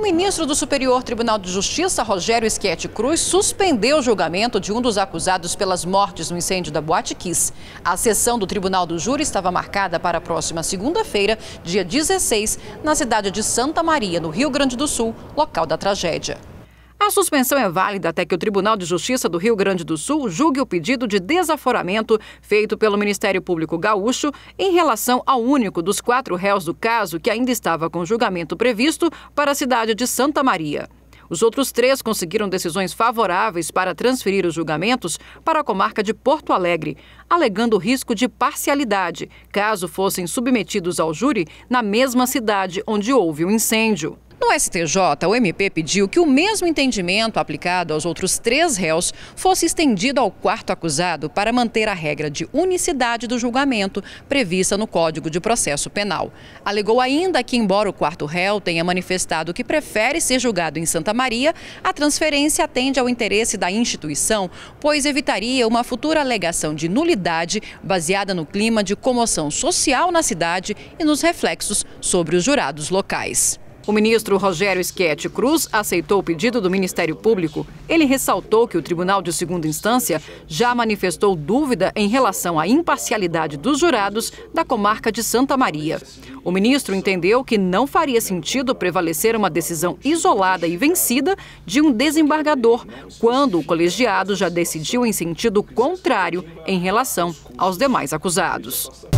O ministro do Superior Tribunal de Justiça, Rogério Schietti Cruz, suspendeu o julgamento de um dos acusados pelas mortes no incêndio da Boate Kiss. A sessão do Tribunal do Júri estava marcada para a próxima segunda-feira, dia 16, na cidade de Santa Maria, no Rio Grande do Sul, local da tragédia. A suspensão é válida até que o Tribunal de Justiça do Rio Grande do Sul julgue o pedido de desaforamento feito pelo Ministério Público Gaúcho em relação ao único dos quatro réus do caso que ainda estava com julgamento previsto para a cidade de Santa Maria. Os outros três conseguiram decisões favoráveis para transferir os julgamentos para a comarca de Porto Alegre, alegando risco de parcialidade caso fossem submetidos ao júri na mesma cidade onde houve o incêndio. No STJ, o MP pediu que o mesmo entendimento aplicado aos outros três réus fosse estendido ao quarto acusado para manter a regra de unicidade do julgamento prevista no Código de Processo Penal. Alegou ainda que, embora o quarto réu tenha manifestado que prefere ser julgado em Santa Maria, a transferência atende ao interesse da instituição, pois evitaria uma futura alegação de nulidade baseada no clima de comoção social na cidade e nos reflexos sobre os jurados locais. O ministro Rogério Schietti Cruz aceitou o pedido do Ministério Público. Ele ressaltou que o Tribunal de Segunda Instância já manifestou dúvida em relação à imparcialidade dos jurados da comarca de Santa Maria. O ministro entendeu que não faria sentido prevalecer uma decisão isolada e vencida de um desembargador, quando o colegiado já decidiu em sentido contrário em relação aos demais acusados.